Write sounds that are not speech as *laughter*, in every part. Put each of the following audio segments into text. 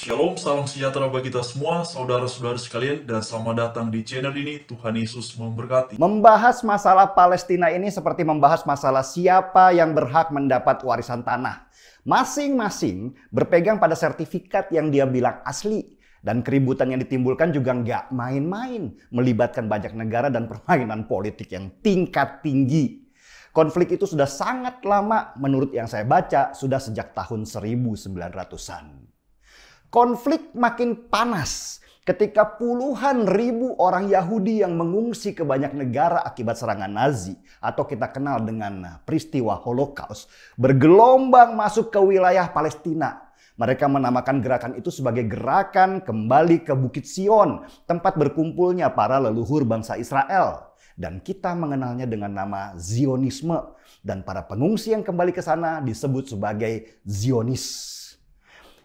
Shalom, salam sejahtera bagi kita semua, saudara-saudara sekalian, dan selamat datang di channel ini. Tuhan Yesus memberkati. Membahas masalah Palestina ini seperti membahas masalah siapa yang berhak mendapat warisan tanah. Masing-masing berpegang pada sertifikat yang dia bilang asli. Dan keributan yang ditimbulkan juga nggak main-main. Melibatkan banyak negara dan permainan politik yang tingkat tinggi. Konflik itu sudah sangat lama menurut yang saya baca, sudah sejak tahun 1900-an konflik makin panas ketika puluhan ribu orang Yahudi yang mengungsi ke banyak negara akibat serangan Nazi atau kita kenal dengan peristiwa Holocaust bergelombang masuk ke wilayah Palestina. Mereka menamakan gerakan itu sebagai gerakan kembali ke Bukit Sion, tempat berkumpulnya para leluhur bangsa Israel. Dan kita mengenalnya dengan nama Zionisme. Dan para pengungsi yang kembali ke sana disebut sebagai Zionis.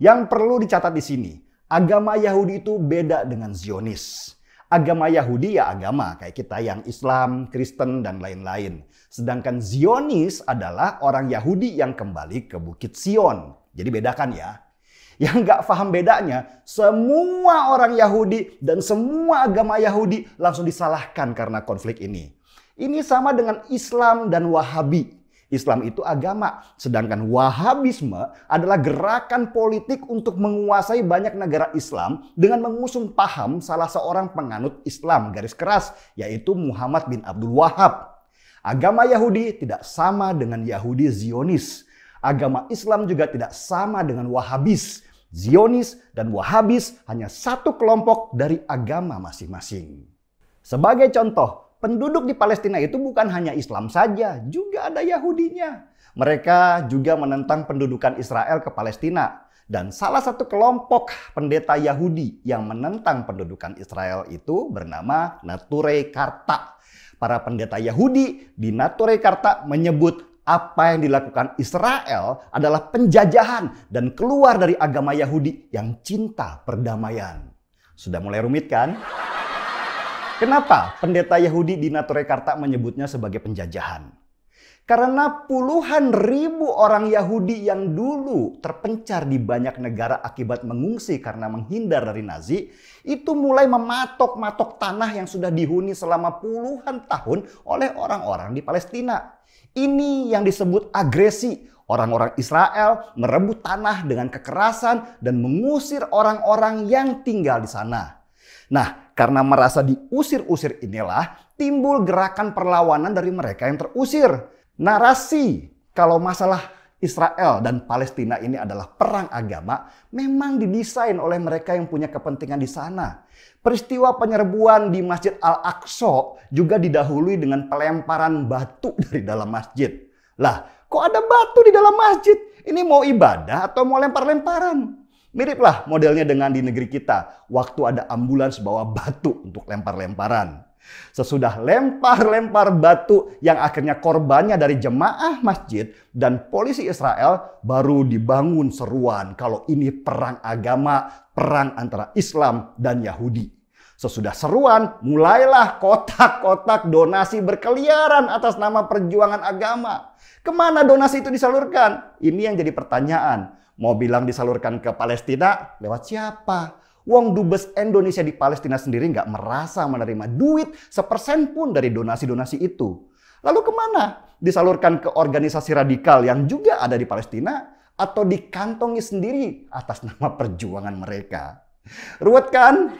Yang perlu dicatat di sini, agama Yahudi itu beda dengan Zionis. Agama Yahudi ya agama, kayak kita yang Islam, Kristen, dan lain-lain. Sedangkan Zionis adalah orang Yahudi yang kembali ke Bukit Sion. Jadi bedakan ya. Yang nggak paham bedanya, semua orang Yahudi dan semua agama Yahudi langsung disalahkan karena konflik ini. Ini sama dengan Islam dan Wahabi. Islam itu agama, sedangkan Wahabisme adalah gerakan politik untuk menguasai banyak negara Islam dengan mengusung paham salah seorang penganut Islam garis keras yaitu Muhammad bin Abdul Wahab. Agama Yahudi tidak sama dengan Yahudi Zionis. Agama Islam juga tidak sama dengan Wahabis. Zionis dan Wahabis hanya satu kelompok dari agama masing-masing. Sebagai contoh, penduduk di Palestina itu bukan hanya Islam saja, juga ada Yahudinya. Mereka juga menentang pendudukan Israel ke Palestina. Dan salah satu kelompok pendeta Yahudi yang menentang pendudukan Israel itu bernama Nature Karta. Para pendeta Yahudi di Nature Karta menyebut apa yang dilakukan Israel adalah penjajahan dan keluar dari agama Yahudi yang cinta perdamaian. Sudah mulai rumit kan? Kenapa pendeta Yahudi di Naturekarta menyebutnya sebagai penjajahan? Karena puluhan ribu orang Yahudi yang dulu terpencar di banyak negara akibat mengungsi karena menghindar dari Nazi, itu mulai mematok-matok tanah yang sudah dihuni selama puluhan tahun oleh orang-orang di Palestina. Ini yang disebut agresi. Orang-orang Israel merebut tanah dengan kekerasan dan mengusir orang-orang yang tinggal di sana. Nah, karena merasa diusir-usir inilah timbul gerakan perlawanan dari mereka yang terusir. Narasi kalau masalah Israel dan Palestina ini adalah perang agama memang didesain oleh mereka yang punya kepentingan di sana. Peristiwa penyerbuan di Masjid Al-Aqsa juga didahului dengan pelemparan batu *laughs* dari dalam masjid. Lah, kok ada batu di dalam masjid? Ini mau ibadah atau mau lempar-lemparan? Miriplah modelnya dengan di negeri kita, waktu ada ambulans bawa batu untuk lempar-lemparan. Sesudah lempar-lempar batu yang akhirnya korbannya dari jemaah masjid dan polisi Israel baru dibangun seruan kalau ini perang agama, perang antara Islam dan Yahudi. Sesudah seruan, mulailah kotak-kotak donasi berkeliaran atas nama perjuangan agama. Kemana donasi itu disalurkan? Ini yang jadi pertanyaan. Mau bilang disalurkan ke Palestina, lewat siapa? Uang dubes Indonesia di Palestina sendiri nggak merasa menerima duit sepersen pun dari donasi-donasi itu. Lalu kemana? Disalurkan ke organisasi radikal yang juga ada di Palestina atau dikantongi sendiri atas *laughs* nama perjuangan mereka. Ruwet kan?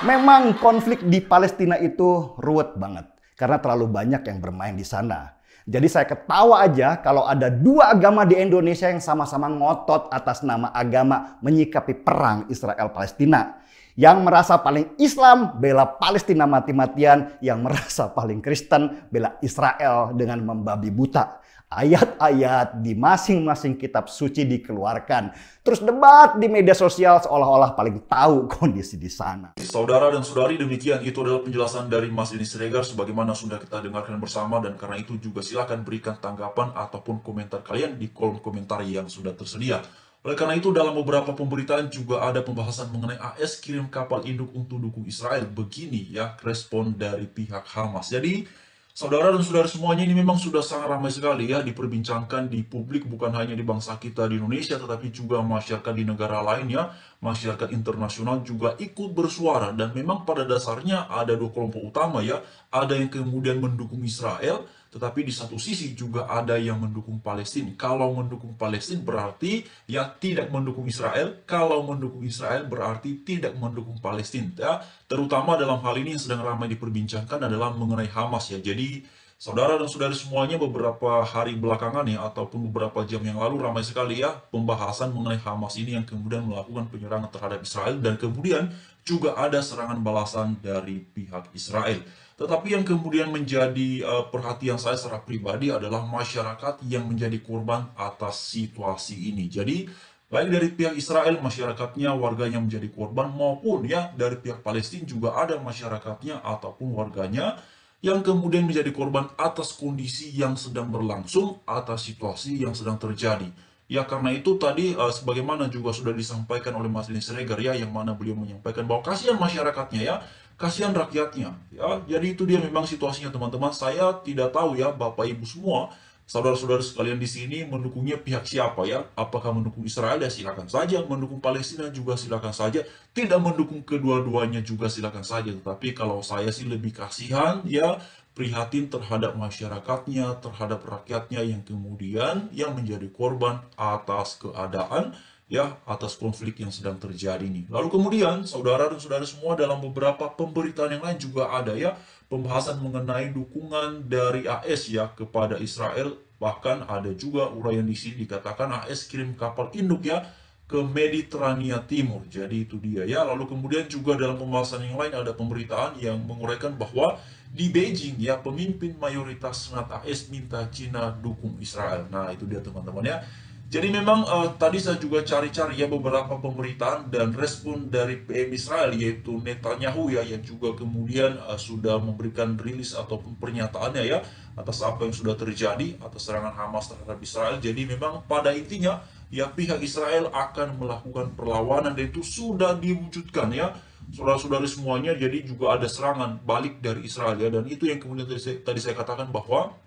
Memang konflik di Palestina itu ruwet banget karena terlalu banyak yang bermain di sana jadi saya ketawa aja kalau ada dua agama di Indonesia yang sama-sama ngotot atas nama agama menyikapi perang Israel Palestina. Yang merasa paling Islam bela Palestina mati-matian, yang merasa paling Kristen bela Israel dengan membabi buta ayat-ayat di masing-masing kitab suci dikeluarkan. Terus debat di media sosial seolah-olah paling tahu *laughs* kondisi di sana. Saudara dan saudari demikian itu adalah penjelasan dari Mas Denis Regar sebagaimana sudah kita dengarkan bersama dan karena itu juga silakan berikan tanggapan ataupun komentar kalian di kolom komentar yang sudah tersedia. Oleh karena itu, dalam beberapa pemberitaan juga ada pembahasan mengenai AS kirim kapal induk untuk dukung Israel. Begini ya respon dari pihak Hamas. Jadi, Saudara dan saudara semuanya ini memang sudah sangat ramai sekali ya diperbincangkan di publik bukan hanya di bangsa kita di Indonesia tetapi juga masyarakat di negara lainnya, masyarakat internasional juga ikut bersuara dan memang pada dasarnya ada dua kelompok utama ya, ada yang kemudian mendukung Israel, tetapi di satu sisi juga ada yang mendukung Palestina. Kalau mendukung Palestina berarti ya tidak mendukung Israel. Kalau mendukung Israel berarti tidak mendukung Palestina. Ya, terutama dalam hal ini yang sedang ramai diperbincangkan adalah mengenai Hamas ya. Jadi Saudara dan saudari semuanya beberapa hari belakangan ya ataupun beberapa jam yang lalu ramai sekali ya pembahasan mengenai Hamas ini yang kemudian melakukan penyerangan terhadap Israel dan kemudian juga ada serangan balasan dari pihak Israel. Tetapi yang kemudian menjadi uh, perhatian saya secara pribadi adalah masyarakat yang menjadi korban atas situasi ini. Jadi baik dari pihak Israel masyarakatnya warganya menjadi korban maupun ya dari pihak Palestina juga ada masyarakatnya ataupun warganya yang kemudian menjadi korban atas kondisi yang sedang berlangsung, atas situasi yang sedang terjadi. Ya karena itu tadi uh, sebagaimana juga sudah disampaikan oleh Mas Denny Sregar, ya yang mana beliau menyampaikan bahwa kasihan masyarakatnya ya, kasihan rakyatnya ya. Jadi itu dia memang situasinya teman-teman. Saya tidak tahu ya Bapak Ibu semua saudara-saudara sekalian di sini mendukungnya pihak siapa ya? Apakah mendukung Israel ya silakan saja, mendukung Palestina juga silakan saja, tidak mendukung kedua-duanya juga silakan saja. Tetapi kalau saya sih lebih kasihan ya prihatin terhadap masyarakatnya, terhadap rakyatnya yang kemudian yang menjadi korban atas keadaan ya atas konflik yang sedang terjadi ini. Lalu kemudian saudara dan saudara semua dalam beberapa pemberitaan yang lain juga ada ya pembahasan mengenai dukungan dari AS ya kepada Israel bahkan ada juga uraian di sini dikatakan AS kirim kapal induk ya ke Mediterania Timur. Jadi itu dia ya. Lalu kemudian juga dalam pembahasan yang lain ada pemberitaan yang menguraikan bahwa di Beijing ya pemimpin mayoritas Senat AS minta Cina dukung Israel. Nah, itu dia teman-teman ya. Jadi memang uh, tadi saya juga cari-cari ya beberapa pemberitaan dan respon dari PM Israel yaitu Netanyahu ya yang juga kemudian uh, sudah memberikan rilis ataupun pernyataannya ya atas apa yang sudah terjadi atas serangan Hamas terhadap Israel. Jadi memang pada intinya ya pihak Israel akan melakukan perlawanan dan itu sudah diwujudkan ya saudara-saudari semuanya jadi juga ada serangan balik dari Israel ya dan itu yang kemudian tadi saya, tadi saya katakan bahwa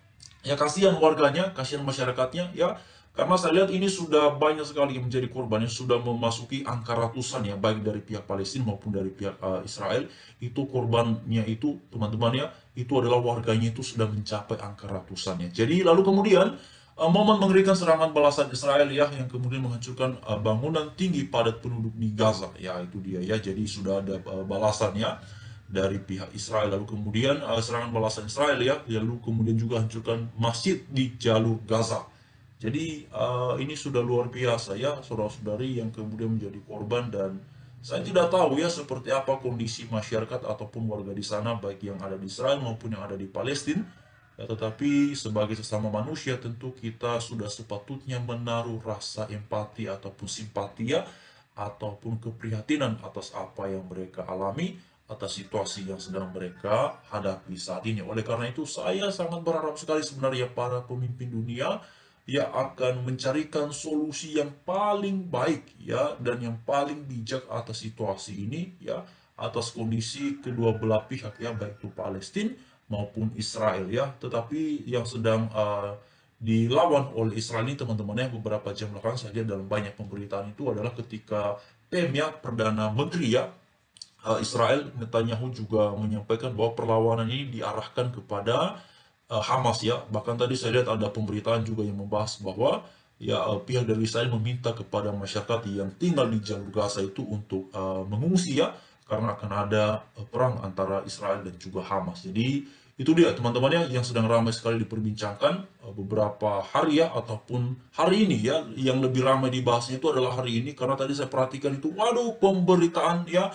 ya kasihan warganya, kasihan masyarakatnya ya karena saya lihat ini sudah banyak sekali yang menjadi korban, yang sudah memasuki angka ratusan ya, baik dari pihak Palestina maupun dari pihak uh, Israel. Itu korbannya itu, teman temannya itu adalah warganya itu sudah mencapai angka ratusannya. Jadi lalu kemudian uh, momen mengerikan serangan balasan Israel ya, yang kemudian menghancurkan uh, bangunan tinggi padat penduduk di Gaza. Ya itu dia ya, jadi sudah ada uh, balasannya dari pihak Israel lalu kemudian uh, serangan balasan Israel ya lalu kemudian juga hancurkan masjid di jalur Gaza jadi uh, ini sudah luar biasa ya saudara-saudari yang kemudian menjadi korban dan saya tidak tahu ya seperti apa kondisi masyarakat ataupun warga di sana baik yang ada di Israel maupun yang ada di Palestina. Ya, tetapi sebagai sesama manusia tentu kita sudah sepatutnya menaruh rasa empati ataupun simpati ya ataupun keprihatinan atas apa yang mereka alami atas situasi yang sedang mereka hadapi saat ini. Oleh karena itu saya sangat berharap sekali sebenarnya para pemimpin dunia ia akan mencarikan solusi yang paling baik ya dan yang paling bijak atas situasi ini ya atas kondisi kedua belah pihak ya baik itu Palestina maupun Israel ya tetapi yang sedang uh, dilawan oleh Israel ini teman-teman ya beberapa jam belakang saja dalam banyak pemberitaan itu adalah ketika PM ya perdana menteri ya uh, Israel Netanyahu juga menyampaikan bahwa perlawanan ini diarahkan kepada uh, Hamas ya. Bahkan tadi saya lihat ada pemberitaan juga yang membahas bahwa ya uh, pihak dari Israel meminta kepada masyarakat yang tinggal di jalur Gaza itu untuk uh, mengungsi ya karena akan ada uh, perang antara Israel dan juga Hamas. Jadi itu dia teman-temannya yang sedang ramai sekali diperbincangkan beberapa hari ya ataupun hari ini ya yang lebih ramai dibahasnya itu adalah hari ini karena tadi saya perhatikan itu waduh pemberitaan ya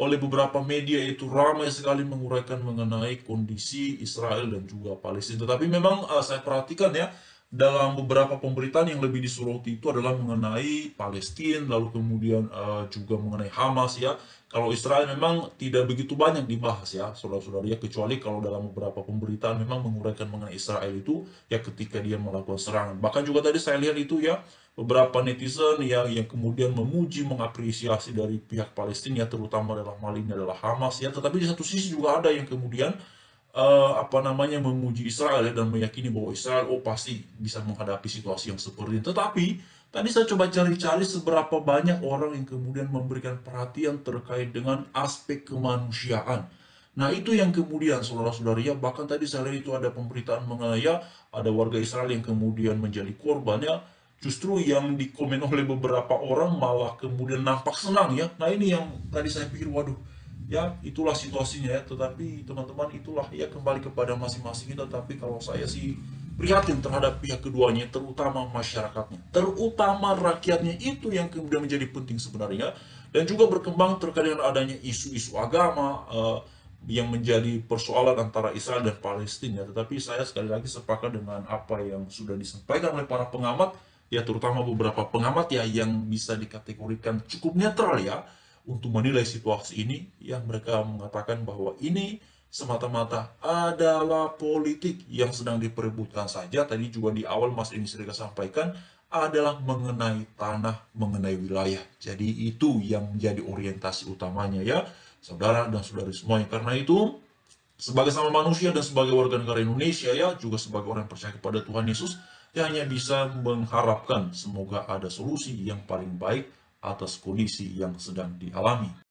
oleh beberapa media itu ramai sekali menguraikan mengenai kondisi Israel dan juga Palestina. Tetapi memang uh, saya perhatikan ya dalam beberapa pemberitaan yang lebih disoroti itu adalah mengenai Palestina lalu kemudian uh, juga mengenai Hamas ya kalau Israel memang tidak begitu banyak dibahas ya saudara saudara ya kecuali kalau dalam beberapa pemberitaan memang menguraikan mengenai Israel itu ya ketika dia melakukan serangan bahkan juga tadi saya lihat itu ya beberapa netizen yang yang kemudian memuji mengapresiasi dari pihak Palestina ya, terutama dalam hal ini adalah Hamas ya tetapi di satu sisi juga ada yang kemudian uh, apa namanya memuji Israel ya, dan meyakini bahwa Israel oh pasti bisa menghadapi situasi yang seperti ini. Tetapi tadi saya coba cari-cari seberapa banyak orang yang kemudian memberikan perhatian terkait dengan aspek kemanusiaan. Nah itu yang kemudian saudara-saudari ya bahkan tadi saya lihat itu ada pemberitaan mengenai ya, ada warga Israel yang kemudian menjadi korbannya justru yang dikomen oleh beberapa orang malah kemudian nampak senang ya. Nah ini yang tadi saya pikir waduh ya itulah situasinya ya tetapi teman-teman itulah ya kembali kepada masing-masing kita tapi kalau saya sih prihatin terhadap pihak keduanya terutama masyarakatnya terutama rakyatnya itu yang kemudian menjadi penting sebenarnya dan juga berkembang terkait dengan adanya isu-isu agama uh, yang menjadi persoalan antara Israel dan Palestina ya, tetapi saya sekali lagi sepakat dengan apa yang sudah disampaikan oleh para pengamat ya terutama beberapa pengamat ya yang bisa dikategorikan cukup netral ya untuk menilai situasi ini yang mereka mengatakan bahwa ini semata-mata adalah politik yang sedang diperebutkan saja. Tadi juga di awal Mas ini sudah sampaikan adalah mengenai tanah, mengenai wilayah. Jadi itu yang menjadi orientasi utamanya ya, saudara dan saudari semuanya. Karena itu, sebagai sama manusia dan sebagai warga negara Indonesia ya, juga sebagai orang yang percaya kepada Tuhan Yesus, dia ya hanya bisa mengharapkan semoga ada solusi yang paling baik atas kondisi yang sedang dialami.